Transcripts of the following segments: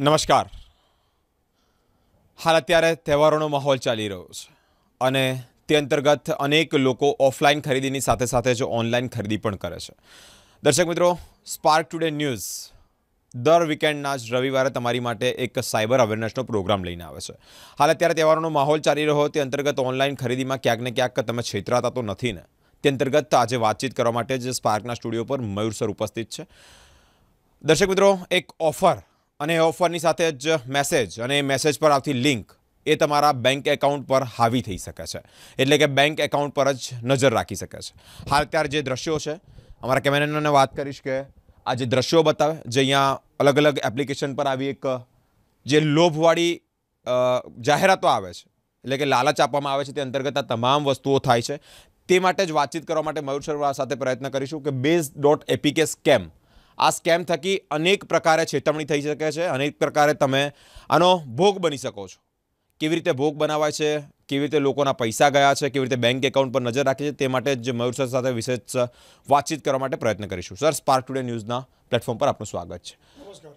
નમસ્કાર હાલ અત્યારે તહેવારોનો માહોલ ચાલી રહ્યો છે અને તે અંતર્ગત અનેક લોકો ઓફલાઈન ખરીદીની સાથે સાથે જો ઓનલાઈન ખરીદી પણ કરે છે દર્શક મિત્રો સ્પાર્ક ટુડે ન્યૂઝ દર વીકેન્ડના જ રવિવારે તમારી માટે એક સાયબર અવેરનેસનો પ્રોગ્રામ લઈને આવે છે હાલ અત્યારે તહેવારોનો માહોલ ચાલી રહ્યો તે અંતર્ગત ઓનલાઈન ખરીદીમાં ક્યાંક ને ક્યાંક તમે છેતરાતા તો નથી ને તે અંતર્ગત આજે વાતચીત કરવા માટે જ સ્પાર્કના સ્ટુડિયો પર મયુર સર ઉપસ્થિત છે દર્શક મિત્રો એક ઓફર અને ઓફરની સાથે જ મેસેજ અને મેસેજ પર આવતી લિંક એ તમારા બેંક એકાઉન્ટ પર હાવી થઈ શકે છે એટલે કે બેંક એકાઉન્ટ પર જ નજર રાખી શકે છે હાલ ત્યારે જે દ્રશ્યો છે અમારા કેમેરામેનને વાત કરીશ કે આ જે દ્રશ્યો બતાવે જે અહીંયા અલગ અલગ એપ્લિકેશન પર આવી એક જે લોભવાળી જાહેરાતો આવે છે એટલે કે લાલચ આપવામાં આવે છે તે અંતર્ગત આ તમામ વસ્તુઓ થાય છે તે માટે જ વાતચીત કરવા માટે મયુર શર્મા સાથે પ્રયત્ન કરીશું કે બેઝ ડોટ એપીકે સ્કેમ આ સ્કેમ થકી અનેક પ્રકારે છેતમણી થઈ શકે છે અનેક પ્રકારે તમે આનો ભોગ બની શકો છો કેવી રીતે ભોગ બનાવાય છે કેવી રીતે લોકોના પૈસા ગયા છે કેવી રીતે બેંક એકાઉન્ટ પર નજર રાખી છે તે માટે જ મયુર સર સાથે વિશેષ વાતચીત કરવા માટે પ્રયત્ન કરીશું સર સ્પાર્ક ટુડે ન્યૂઝના પ્લેટફોર્મ પર આપનું સ્વાગત છે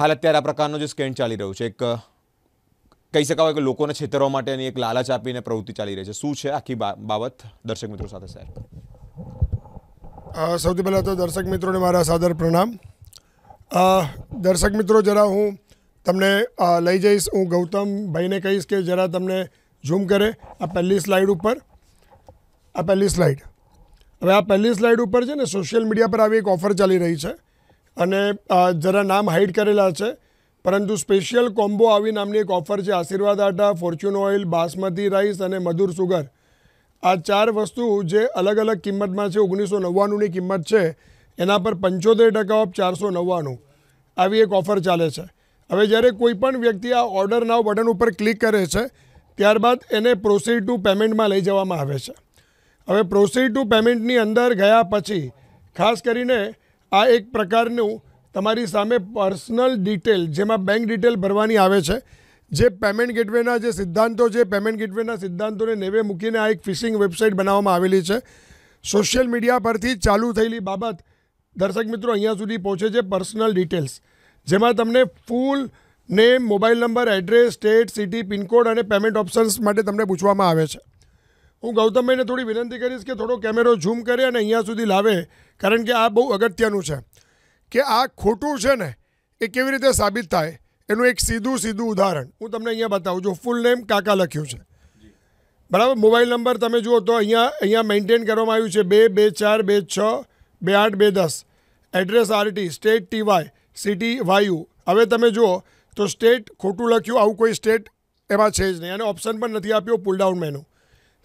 હાલ અત્યારે આ પ્રકારનો જે સ્કેમ ચાલી રહ્યો છે એક કહી શકાય કે લોકોને છેતરવા માટેની એક લાલચ આપીને પ્રવૃત્તિ ચાલી રહી છે શું છે આખી બાબત દર્શક મિત્રો સાથે સાહેબ સૌથી પહેલાં તો દર્શક મિત્રોને મારા સાદર પ્રણામ દર્શક મિત્રો જરા હું તમને લઈ જઈશ હું ગૌતમભાઈને કહીશ કે જરા તમને ઝૂમ કરે આ પહેલી સ્લાઇડ ઉપર આ પહેલી સ્લાઇડ હવે આ પહેલી સ્લાઇડ ઉપર છે ને સોશિયલ મીડિયા પર આવી એક ઓફર ચાલી રહી છે અને જરા નામ હાઇડ કરેલા છે પરંતુ સ્પેશિયલ કોમ્બો આવી નામની એક ઓફર છે આશીર્વાદ આટા ફોર્ચ્યુન ઓઇલ બાસમતી રાઈસ અને મધુર સુગર આ ચાર વસ્તુ જે અલગ અલગ કિંમતમાં છે ઓગણીસો નવ્વાણુંની કિંમત છે એના પર પંચોતેર ટકા ઓફ ચારસો નવ્વાણું આવી એક ઓફર ચાલે છે હવે જ્યારે કોઈપણ વ્યક્તિ આ ઓર્ડર નાવ બટન ઉપર ક્લિક કરે છે ત્યારબાદ એને પ્રોસીડ ટુ પેમેન્ટમાં લઈ જવામાં આવે છે હવે પ્રોસીડ ટુ પેમેન્ટની અંદર ગયા પછી ખાસ કરીને આ એક પ્રકારનું તમારી સામે પર્સનલ ડિટેલ જેમાં બેંક ડિટેલ ભરવાની આવે છે જે પેમેન્ટ ગેટવેના જે સિદ્ધાંતો છે પેમેન્ટ ગેટવેના સિદ્ધાંતોને નેવે મૂકીને આ એક ફિશિંગ વેબસાઇટ બનાવવામાં આવેલી છે સોશિયલ મીડિયા પરથી ચાલુ થયેલી બાબત દર્શક મિત્રો અહીંયા સુધી પહોંચે છે પર્સનલ ડિટેલ્સ જેમાં તમને full name mobile number address state city pincode અને પેમેન્ટ ઓપ્શન્સ માટે તમને પૂછવામાં આવે છે હું ગૌતમભાઈને થોડી વિનંતી કરીશ કે થોડો કેમેરો ઝૂમ કરે અને અહીંયા સુધી લાવે કારણ કે આ બહુ અગત્યનું છે કે આ ખોટું છે ને એ કેવી રીતે સાબિત થાય એનું એક સીધું સીધું ઉદાહરણ હું તમને અહીંયા બતાવું જો ફૂલ નેમ કાકા લખ્યું છે બરાબર મોબાઈલ નંબર તમે જુઓ તો અહીંયા અહીંયા મેન્ટેન કરવામાં આવ્યું છે બે બે ચાર બે છ બે આઠ બે દસ એડ્રેસ આરટી સ્ટેટ ટીવાય સિટી વાયુ હવે તમે જુઓ તો સ્ટેટ ખોટું લખ્યું આવું કોઈ સ્ટેટ એમાં છે જ નહીં અને ઓપ્શન પણ નથી આપ્યું પુલડાઉન મેનુ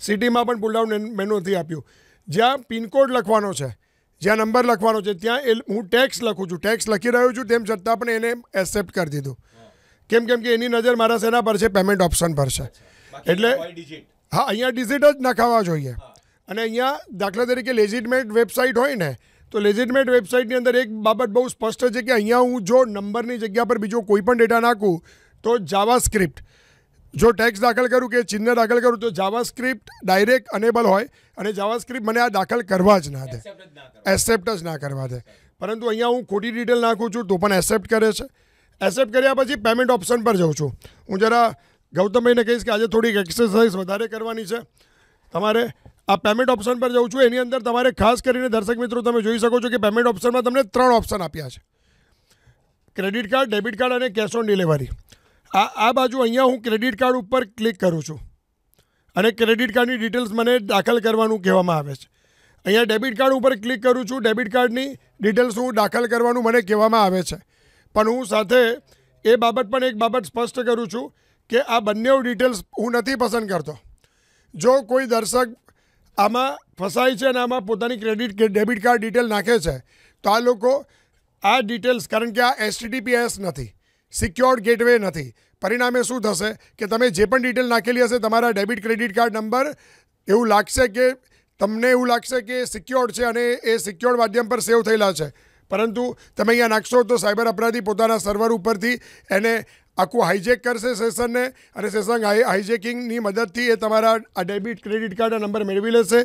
સિટીમાં પણ પુલડાઉન મેનુ નથી આપ્યું જ્યાં પિનકોડ લખવાનો છે જ્યાં નંબર લખવાનો છે ત્યાં એ હું ટેક્સ લખું છું ટેક્સ લખી રહ્યો છું તેમ છતાં પણ એને એક્સેપ્ટ કરી દીધું કેમ કેમ કે એની નજર મારા સેના પર છે પેમેન્ટ ઓપ્શન પર છે એટલે હા અહીંયા ડિજિટ જ નાખાવા જોઈએ અને અહીંયા દાખલા તરીકે લેજિટમેટ વેબસાઇટ હોય ને તો લેજિટમેટ વેબસાઇટની અંદર એક બાબત બહુ સ્પષ્ટ છે કે અહીંયા હું જો નંબરની જગ્યા પર બીજો કોઈ પણ ડેટા નાખું તો જાવા સ્ક્રિપ્ટ જો ટેક્સ દાખલ કરું કે ચિહ્ન દાખલ કરું તો જાવા સ્ક્રિપ્ટ ડાયરેક્ટ અનેબલ હોય અને જાવાસ્ક્રિપ્ટ મને આ દાખલ કરવા જ ના દે એસેપ્ટ જ ના કરવા દે પરંતુ અહીંયા હું ખોટી ડિટેલ નાખું છું તો પણ એસેપ્ટ કરે છે એસેપ્ટ કર્યા પછી પેમેન્ટ ઓપ્શન પર જઉં છું હું જરા ગૌતમભાઈને કહીશ કે આજે થોડીક એક્સરસાઇઝ વધારે કરવાની છે તમારે આ પેમેન્ટ ઓપ્શન પર જઉં છું એની અંદર તમારે ખાસ કરીને દર્શક મિત્રો તમે જોઈ શકો છો કે પેમેન્ટ ઓપ્શનમાં તમને ત્રણ ઓપ્શન આપ્યા છે ક્રેડિટ કાર્ડ ડેબિટ કાર્ડ અને કેશ ઓન ડિલિવરી આ આ બાજુ અહીંયા હું ક્રેડિટ કાર્ડ ઉપર ક્લિક કરું છું અને ક્રેડિટ કાર્ડની ડિટેલ્સ મને દાખલ કરવાનું કહેવામાં આવે છે અહીંયા ડેબિટ કાર્ડ ઉપર ક્લિક કરું છું ડેબિટ કાર્ડની ડિટેલ્સ હું દાખલ કરવાનું મને કહેવામાં આવે છે પણ હું સાથે એ બાબત પણ એક બાબત સ્પષ્ટ કરું છું કે આ બંને ડિટેલ્સ હું નથી પસંદ કરતો જો કોઈ દર્શક આમાં ફસાય છે અને આમાં પોતાની ક્રેડિટ કે ડેબિટ કાર્ડ ડિટેલ નાખે છે તો આ લોકો આ ડિટેલ્સ કારણ કે આ એસટીટીપીએસ નથી સિક્યોર્ડ ગેટવે નથી પરિણામે શું થશે કે તમે જે પણ ડિટેલ નાખેલી હશે તમારા ડેબિટ ક્રેડિટ કાર્ડ નંબર એવું લાગશે કે તમને એવું લાગશે કે સિક્યોર્ડ છે અને એ સિક્યોર્ડ માધ્યમ પર સેવ થયેલા છે પરંતુ તમે અહીંયા નાખશો તો સાયબર અપરાધી પોતાના સર્વર ઉપરથી એને આખું હાઇજેક કરશે સેશનને અને સેશન હાઇજેકિંગની મદદથી એ તમારા આ ડેબિટ ક્રેડિટ કાર્ડના નંબર મેળવી લેશે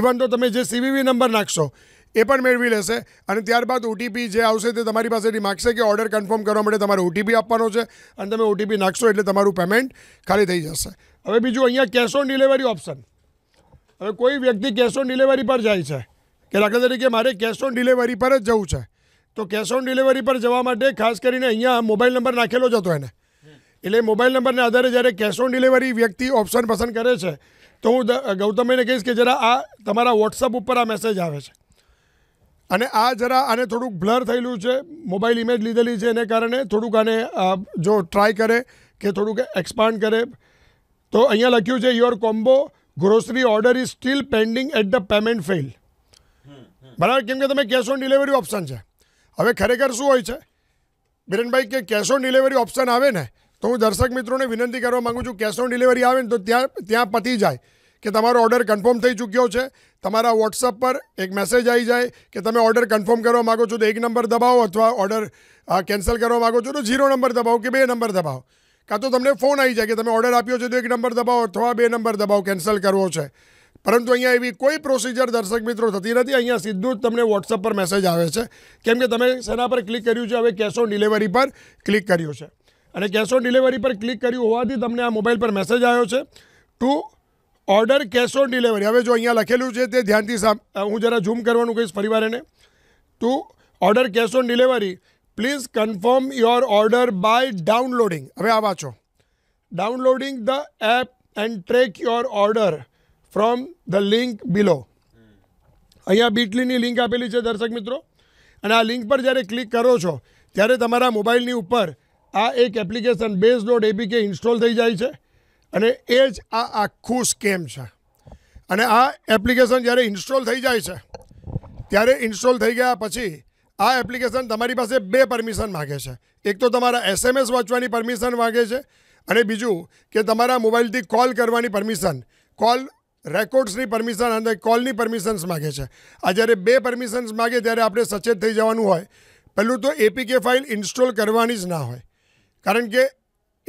ઇવન તો તમે જે સીવીવી નંબર નાખશો એ પણ મેળવી લેશે અને ત્યારબાદ ઓટીપી જે આવશે તે તમારી પાસેથી માગશે કે ઓર્ડર કન્ફર્મ કરવા માટે તમારે ઓટીપી આપવાનો છે અને તમે ઓટીપી નાખશો એટલે તમારું પેમેન્ટ ખાલી થઈ જશે હવે બીજું અહીંયા કેશ ઓન ડિલિવરી ઓપ્શન હવે કોઈ વ્યક્તિ કેશ ઓન ડિલિવરી પર જાય છે કે દાખલા તરીકે મારે કેશ ઓન ડિલિવરી પર જ જવું છે તો કેશ ઓન ડિલિવરી પર જવા માટે ખાસ કરીને અહીંયા મોબાઈલ નંબર નાખેલો જ હતો એને એટલે મોબાઈલ નંબરના આધારે જ્યારે કેશ ઓન ડિલિવરી વ્યક્તિ ઓપ્શન પસંદ કરે છે તો હું ગૌતમભાઈને કહીશ કે જરા આ તમારા વોટ્સઅપ ઉપર આ મેસેજ આવે છે અને આ જરા આને થોડુંક બ્લર થયેલું છે મોબાઈલ ઇમેજ લીધેલી છે એને કારણે થોડુંક આને જો ટ્રાય કરે કે થોડુંક એક્સપાન્ડ કરે તો અહીંયા લખ્યું છે your combo grocery order is still pending at the payment fail બરાબર કેમ કે તમે કેશ ઓન ડિલિવરી ઓપ્શન છે હવે ખરેખર શું હોય છે બિરેનભાઈ કે કેશ ઓન ડિલિવરી ઓપ્શન આવે ને તો હું દર્શક મિત્રોને વિનંતી કરવા માગું છું કેશ ઓન ડિલિવરી આવે ને તો ત્યાં ત્યાં પતી જાય કે તમારો ઓર્ડર કન્ફર્મ થઈ ચૂક્યો છે તમારા વોટ્સઅપ પર એક મેસેજ આવી જાય કે તમે ઓર્ડર કન્ફર્મ કરવા માગો છો તો એક નંબર દબાવો અથવા ઓર્ડર કેન્સલ કરવા માગો છો તો ઝીરો નંબર દબાવો કે બે નંબર દબાવો કાં તો તમને ફોન આવી જાય કે તમે ઓર્ડર આપ્યો છે તો એક નંબર દબાવો અથવા બે નંબર દબાવો કેન્સલ કરવો છે પરંતુ અહીંયા એવી કોઈ પ્રોસિજર દર્શક મિત્રો થતી નથી અહીંયા સીધું જ તમને વોટ્સઅપ પર મેસેજ આવે છે કેમ કે તમે શેના પર ક્લિક કર્યું છે હવે કેશ ઓન ડિલિવરી પર ક્લિક કર્યું છે અને કેશ ઓન ડિલિવરી પર ક્લિક કર્યું હોવાથી તમને આ મોબાઈલ પર મેસેજ આવ્યો છે to order cash on delivery હવે જો અહીંયા લખેલું છે તે ધ્યાનથી હું જરા ઝૂમ કરવાનું કહીશ ફરીવાર એને to order cash on delivery please confirm your order by downloading હવે આ વાંચો downloading the app and track your order from the link below અહીંયા બીટલીની લિંક આપેલી છે દર્શક મિત્રો અને આ લિંક પર જ્યારે ક્લિક કરો છો ત્યારે તમારા મોબાઈલની ઉપર આ એક application base dot APK install થઈ જાય છે અને એ જ આ આખું સ્કેમ છે અને આ એપ્લિકેશન જ્યારે ઇન્સ્ટોલ થઈ જાય છે ત્યારે ઇન્સ્ટોલ થઈ ગયા પછી આ એપ્લિકેશન તમારી પાસે બે પરમિશન માગે છે એક તો તમારા એસએમએસ વાંચવાની પરમિશન માગે છે અને બીજું કે તમારા મોબાઈલથી કોલ કરવાની પરમિશન કોલ રેકોર્ડ્સની પરમિશન અને કોલની પરમિશન્સ માગે છે આ જ્યારે બે પરમિશન્સ માગે ત્યારે આપણે સચેત થઈ જવાનું હોય પહેલું તો એપીકે ફાઇલ ઇન્સ્ટોલ કરવાની જ ના હોય કારણ કે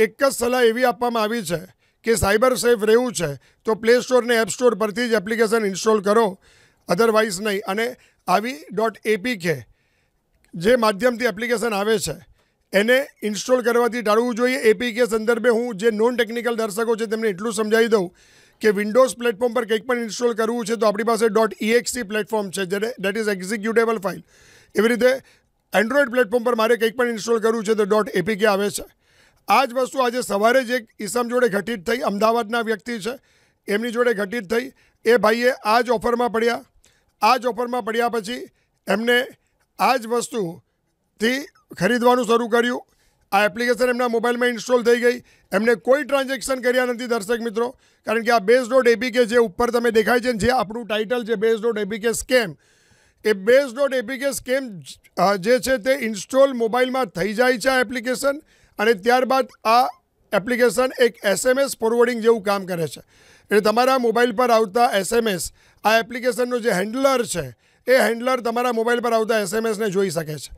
એક જ સલાહ એવી આપવામાં આવી છે કે સાયબર સેફ રહેવું છે તો પ્લે સ્ટોર ને એપ સ્ટોર પરથી જ એપ્લિકેશન ઇન્સ્ટોલ કરો અધરવાઇઝ નહીં અને આવી ડોટ એપીકે જે માધ્યમથી એપ્લિકેશન આવે છે એને ઇન્સ્ટોલ કરવાથી ટાળવું જોઈએ એપીકે સંદર્ભે હું જે નોન ટેકનિકલ દર્શકો છે તેમને એટલું સમજાવી દઉં કે વિન્ડોઝ પ્લેટફોર્મ પર કંઈક પણ ઇન્સ્ટોલ કરવું છે તો આપણી પાસે ડોટ ઇએક્સી પ્લેટફોર્મ છે જેને ડેટ ઇઝ એક્ઝિક્યુટેબલ ફાઇલ એવી રીતે એન્ડ્રોઈડ પ્લેટફોર્મ પર મારે કંઈક પણ ઇન્સ્ટોલ કરવું છે તો ડોટ એપીકે આવે છે આ જ વસ્તુ આજે સવારે જ એક ઈસમ જોડે ઘટિત થઈ અમદાવાદના વ્યક્તિ છે એમની જોડે ઘટિત થઈ એ ભાઈએ આ જ ઓફરમાં પડ્યા આ જ ઓફરમાં પડ્યા પછી એમને આ જ વસ્તુથી ખરીદવાનું શરૂ કર્યું આ એપ્લિકેશન એમના મોબાઈલમાં ઇન્સ્ટોલ થઈ ગઈ એમને કોઈ ટ્રાન્ઝેક્શન કર્યા નથી દર્શક મિત્રો કારણ કે આ બેઝ ડોટ એપીકે જે ઉપર તમે દેખાય છે જે આપણું ટાઇટલ છે બેઝ ડોટ એપીકે સ્કેમ એ બેઝ ડોટ એપીકે સ્કેમ જે છે તે ઇન્સ્ટોલ મોબાઈલમાં થઈ જાય છે આ એપ્લિકેશન અને ત્યારબાદ આ એપ્લિકેશન એક એસએમએસ ફોરવર્ડિંગ જેવું કામ કરે છે એટલે તમારા મોબાઈલ પર આવતા એસએમએસ આ એપ્લિકેશનનો જે હેન્ડલર છે એ હેન્ડલર તમારા મોબાઈલ પર આવતા એસએમએસને જોઈ શકે છે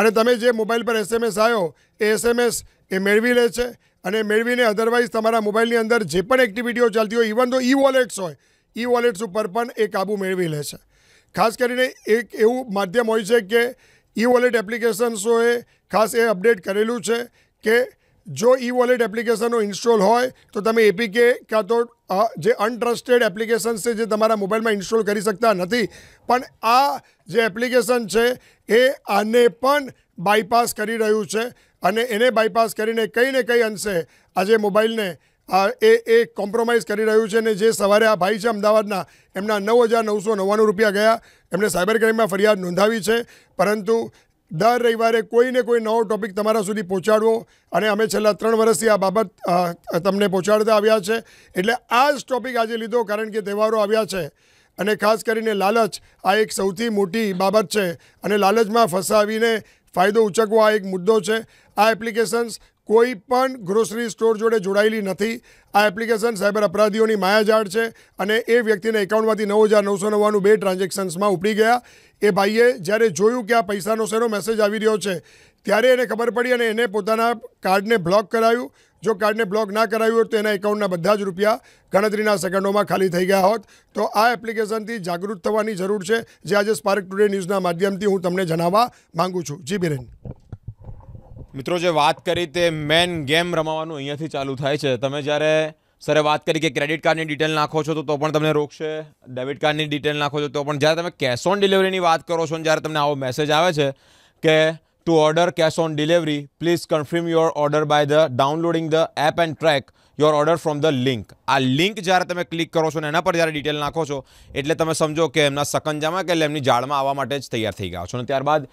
અને તમે જે મોબાઈલ પર એસએમએસ આવ્યો એ એસએમએસ એ મેળવી લે છે અને મેળવીને અધરવાઇઝ તમારા મોબાઈલની અંદર જે પણ એક્ટિવિટીઓ ચાલતી હોય ઇવન તો ઈ વોલેટ્સ હોય ઈ વોલેટ્સ ઉપર પણ એ કાબુ મેળવી લે છે ખાસ કરીને એક એવું માધ્યમ હોય છે કે ઈ વોલેટ એપ્લિકેશન્સોએ ખાસ એ અપડેટ કરેલું છે કે જો ઈ વોલેટ એપ્લિકેશનો ઇન્સ્ટોલ હોય તો તમે એપીકે કાં તો જે અનટ્રસ્ટેડ એપ્લિકેશન છે જે તમારા મોબાઈલમાં ઇન્સ્ટોલ કરી શકતા નથી પણ આ જે એપ્લિકેશન છે એ આને પણ બાયપાસ કરી રહ્યું છે અને એને બાયપાસ કરીને કંઈ ને કંઈ અંશે આજે મોબાઈલને એ એ કોમ્પ્રોમાઇઝ કરી રહ્યું છે ને જે સવારે આ ભાઈ છે અમદાવાદના એમના નવ હજાર નવસો નવ્વાણું રૂપિયા ગયા એમણે સાયબર ક્રાઇમમાં ફરિયાદ નોંધાવી છે પરંતુ દર રવિવારે કોઈને કોઈ નવો ટોપિક તમારા સુધી પહોંચાડવો અને અમે છેલ્લા ત્રણ વર્ષથી આ બાબત તમને પહોંચાડતા આવ્યા છે એટલે આ જ ટોપિક આજે લીધો કારણ કે તહેવારો આવ્યા છે અને ખાસ કરીને લાલચ આ એક સૌથી મોટી બાબત છે અને લાલચમાં ફસાવીને ફાયદો ઉચકવો આ એક મુદ્દો છે આ એપ્લિકેશન્સ કોઈ પણ ગ્રોસરી સ્ટોર જોડે જોડાયેલી નથી આ એપ્લિકેશન સાયબર અપરાધીઓની માયાજાળ છે અને એ વ્યક્તિના એકાઉન્ટમાંથી નવ હજાર નવસો નવ્વાણું બે ટ્રાન્ઝેક્શન્સમાં ઉપડી ગયા એ ભાઈએ જ્યારે જોયું કે આ પૈસાનો શેનો મેસેજ આવી રહ્યો છે ત્યારે એને ખબર પડી અને એને પોતાના કાર્ડને બ્લોક કરાયું જો કાર્ડને બ્લોક ના કરાવ્યું હોત તો એના એકાઉન્ટના બધા જ રૂપિયા ગણતરીના સેકન્ડોમાં ખાલી થઈ ગયા હોત તો આ એપ્લિકેશનથી જાગૃત થવાની જરૂર છે જે આજે સ્પાર્ક ટુડે ન્યૂઝના માધ્યમથી હું તમને જણાવવા માગું છું જી બિરેન મિત્રો જે વાત કરી તે મેન ગેમ રમાવાનું અહીંયાથી ચાલુ થાય છે તમે જ્યારે સરે વાત કરી કે ક્રેડિટ કાર્ડની ડિટેલ નાખો છો તો તો પણ તમને રોકશે ડેબિટ કાર્ડની ડિટેલ નાખો છો તો પણ જ્યારે તમે કેશ ઓન ડિલિવરીની વાત કરો છો જ્યારે તમને આવો મેસેજ આવે છે કે to order cash on delivery please confirm your order by the downloading the app and track your order from the link આ લિંક જ્યારે તમે ક્લિક કરો છો ને એના પર જ્યારે ડિટેલ નાખો છો એટલે તમે સમજો કે એમના સકંજામાં કે એટલે એમની જાળમાં આવવા માટે જ તૈયાર થઈ ગયા છો અને ત્યારબાદ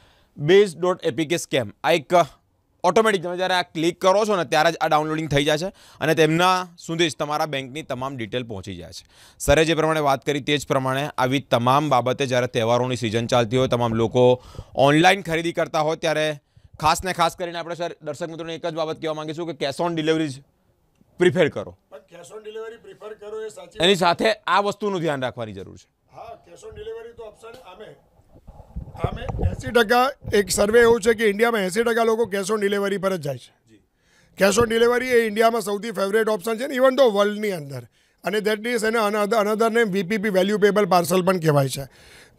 બેઝ ડોટ એપીકે સ્કેમ આ એક ઓટોમેટિક તમે જ્યારે આ ક્લિક કરો છો ને ત્યારે જ આ ડાઉનલોડિંગ થઈ જાય છે અને તેમના સુધી જ તમારા બેંકની તમામ ડિટેલ પહોંચી જાય છે સરે જે પ્રમાણે વાત કરી તે જ પ્રમાણે આવી તમામ બાબતે જ્યારે તહેવારોની સિઝન ચાલતી હોય તમામ લોકો ઓનલાઈન ખરીદી કરતા હોય ત્યારે ખાસ ને ખાસ કરીને આપણે સર દર્શક મિત્રોને એક જ બાબત કહેવા માગીશું કે કેશ ઓન ડિલિવરી જ પ્રિફેર કરો કેશ ઓન ડિલિવરી એની સાથે આ વસ્તુનું ધ્યાન રાખવાની જરૂર છે હા કેશ ઓન ડિલિવરી તો ઓપ્શન આમે અમે એંસી ટકા એક સર્વે એવું છે કે ઇન્ડિયામાં એંસી ટકા લોકો કેશ ઓન ડિલિવરી પર જ જાય છે કેશ ઓન ડિલિવરી એ ઇન્ડિયામાં સૌથી ફેવરેટ ઓપ્શન છે ઇવન તો વર્લ્ડની અંદર અને દેટ ઇઝ એને another name VPP valuable parcel પણ કહેવાય છે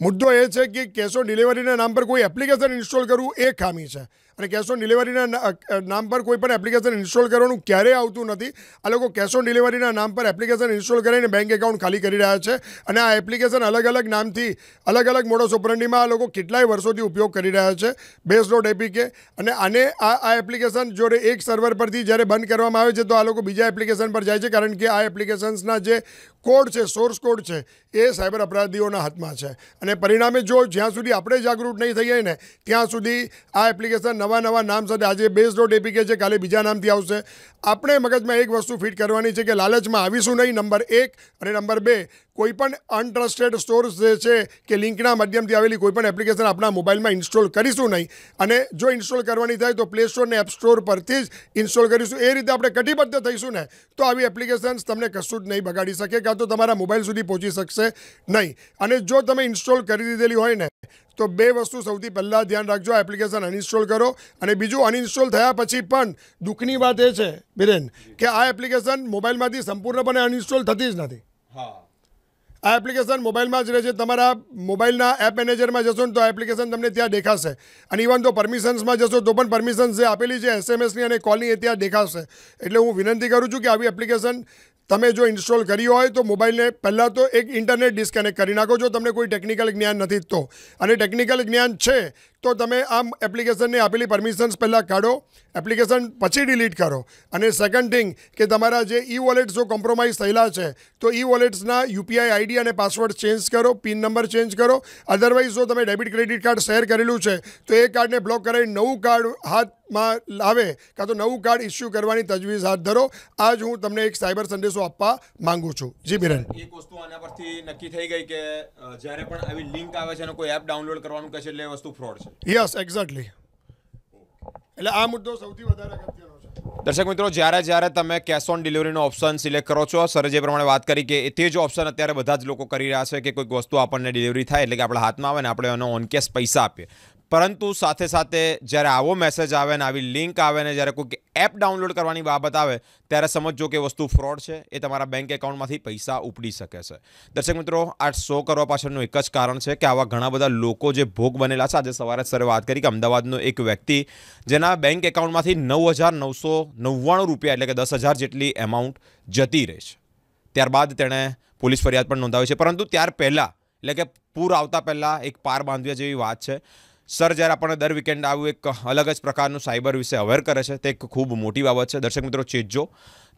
મુદ્દો એ છે કે કેશ ઓન ડિલિવરીના નામ પર કોઈ એપ્લિકેશન ઇન્સ્ટોલ કરવું એ ખામી છે અને કેશ ઓન ડિલિવરીના નામ પર કોઈ પણ એપ્લિકેશન ઇન્સ્ટોલ કરવાનું ક્યારેય આવતું નથી આ લોકો કેશ ઓન ડિલિવરીના નામ પર એપ્લિકેશન ઇન્સ્ટોલ કરીને બેંક એકાઉન્ટ ખાલી કરી રહ્યા છે અને આ એપ્લિકેશન અલગ અલગ નામથી અલગ અલગ મોડો ઓપરન્ડીમાં આ લોકો કેટલાય વર્ષોથી ઉપયોગ કરી રહ્યા છે બેસ ડોટ એપીકે અને આને આ આ એપ્લિકેશન જોડે એક સર્વર પરથી જ્યારે બંધ કરવામાં આવે છે તો આ લોકો બીજા એપ્લિકેશન પર જાય છે કારણ કે આ એપ્લિકેશન્સના જે કોડ છે સોર્સ કોડ છે એ સાયબર અપરાધીઓના હાથમાં છે અને પરિણામે જો જ્યાં સુધી આપણે જાગૃત નહીં થઈએ ને ત્યાં સુધી આ એપ્લિકેશન નવા નવા નામ સાથે આજે બેઝ ડોટ એપીકે છે કાલે બીજા નામથી આવશે આપણે મગજમાં એક વસ્તુ ફિટ કરવાની છે કે લાલચમાં આવીશું નહીં નંબર એક અને નંબર બે કોઈપણ અનટ્રસ્ટેડ સ્ટોર્સ જે છે કે લિંકના માધ્યમથી આવેલી કોઈપણ એપ્લિકેશન આપણા મોબાઈલમાં ઇન્સ્ટોલ કરીશું નહીં અને જો ઇન્સ્ટોલ કરવાની થાય તો પ્લે સ્ટોર ને એપ સ્ટોર પરથી જ ઇન્સ્ટોલ કરીશું એ રીતે આપણે કટિબદ્ધ થઈશું ને તો આવી એપ્લિકેશન્સ તમને કશું જ નહીં બગાડી શકે કાં તો તમારા મોબાઈલ સુધી પહોંચી શકશે નહીં અને જો તમે ઇન્સ્ટોલ કરી દીધેલી હોય ને તો બે વસ્તુ સૌથી પહેલાં ધ્યાન રાખજો આ એપ્લિકેશન અનઇન્સ્ટોલ કરો અને બીજું અનઇન્સ્ટોલ થયા પછી પણ દુઃખની વાત એ છે બિરેન કે આ એપ્લિકેશન મોબાઈલમાંથી સંપૂર્ણપણે અનઇન્સ્ટોલ થતી જ નથી હા આ એપ્લિકેશન મોબાઈલમાં જ રહે છે તમારા મોબાઈલના એપ મેનેજરમાં જશો ને તો આ એપ્લિકેશન તમને ત્યાં દેખાશે અને ઇવન તો પરમિશન્સમાં જશો તો પણ પરમિશન્સ જે આપેલી છે એસએમએસની અને કોલની એ ત્યાં દેખાશે એટલે હું વિનંતી કરું છું કે આવી એપ્લિકેશન તમે જો ઇન્સ્ટોલ કરી હોય તો મોબાઈલને પહેલાં તો એક ઇન્ટરનેટ ડિસ્કનેક્ટ કરી નાખો જો તમને કોઈ ટેકનિકલ જ્ઞાન નથી તો અને ટેકનિકલ જ્ઞાન છે તો તમે આમ એપ્લિકેશનને આપેલી પરમિશન્સ પહેલાં કાઢો એપ્લિકેશન પછી ડિલીટ કરો અને સેકન્ડ થિંગ કે તમારા જે ઈ વોલેટ્સ જો કોમ્પ્રોમાઇઝ થયેલા છે તો ઈ વોલેટ્સના યુપીઆઈ આઈડી અને પાસવર્ડ ચેન્જ કરો પિન નંબર ચેન્જ કરો અધરવાઇઝ જો તમે ડેબિટ ક્રેડિટ કાર્ડ શેર કરેલું છે તો એ કાર્ડને બ્લોક કરાવી નવું કાર્ડ હાથમાં લાવે કાં તો નવું કાર્ડ ઇસ્યુ કરવાની તજવીજ હાથ ધરો આજ હું તમને એક સાયબર સંદેશો આપવા માગું છું જી બિરન એક વસ્તુ આના પરથી નક્કી થઈ ગઈ કે જ્યારે પણ આવી લિંક આવે છે અને કોઈ એપ ડાઉનલોડ કરવાનું કહે છે એટલે વસ્તુ ફ્રોડ છે યસ એક્ઝેક્ટલી એટલે આ મુદ્દો સૌથી વધારે અગત્યનો દર્શક મિત્રો જ્યારે જ્યારે તમે કેશ ઓન ડિલિવરીનો ઓપ્શન સિલેક્ટ કરો છો સર જે પ્રમાણે વાત કરી કે તે જ ઓપ્શન અત્યારે બધા જ લોકો કરી રહ્યા છે કે કોઈક વસ્તુ આપણને ડિલિવરી થાય એટલે કે આપણા હાથમાં આવે ને આપણે એનો ઓન કેશ પૈસા આપીએ પરંતુ સાથે સાથે જ્યારે આવો મેસેજ આવે ને આવી લિંક આવે ને જ્યારે કોઈ એપ ડાઉનલોડ કરવાની બાબત આવે ત્યારે સમજો કે વસ્તુ ફ્રોડ છે એ તમારા બેંક એકાઉન્ટમાંથી પૈસા ઉપડી શકે છે દર્શક મિત્રો આ શો કરવા પાછળનું એક જ કારણ છે કે આવા ઘણા બધા લોકો જે ભોગ બનેલા છે આજે સવારે સરે વાત કરી કે અમદાવાદનો એક વ્યક્તિ જેના બેંક એકાઉન્ટમાંથી નવ હજાર નવસો નવ્વાણું રૂપિયા એટલે કે દસ હજાર જેટલી એમાઉન્ટ જતી રહે છે ત્યારબાદ તેણે પોલીસ ફરિયાદ પણ નોંધાવી છે પરંતુ ત્યાર પહેલાં એટલે કે પૂર આવતા પહેલાં એક પાર બાંધવ્યા જેવી વાત છે સર જ્યારે આપણને દર વીકેન્ડ આવ્યું એક અલગ જ પ્રકારનું સાયબર વિશે અવેર કરે છે તે એક ખૂબ મોટી બાબત છે દર્શક મિત્રો ચેતજો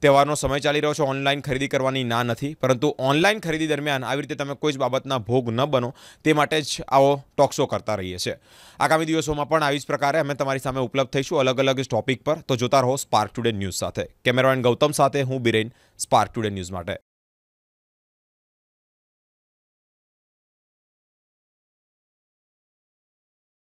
તહેવારનો સમય ચાલી રહ્યો છે ઓનલાઈન ખરીદી કરવાની ના નથી પરંતુ ઓનલાઈન ખરીદી દરમિયાન આવી રીતે તમે કોઈ જ બાબતના ભોગ ન બનો તે માટે જ આવો ટોક્સો કરતા રહીએ છીએ આગામી દિવસોમાં પણ આવી જ પ્રકારે અમે તમારી સામે ઉપલબ્ધ થઈશું અલગ અલગ ટોપિક પર તો જોતા રહો સ્પાર્ક ટુડે ન્યૂઝ સાથે કેમેરામેન ગૌતમ સાથે હું બિરેન સ્પાર્ક ટુડે ન્યૂઝ માટે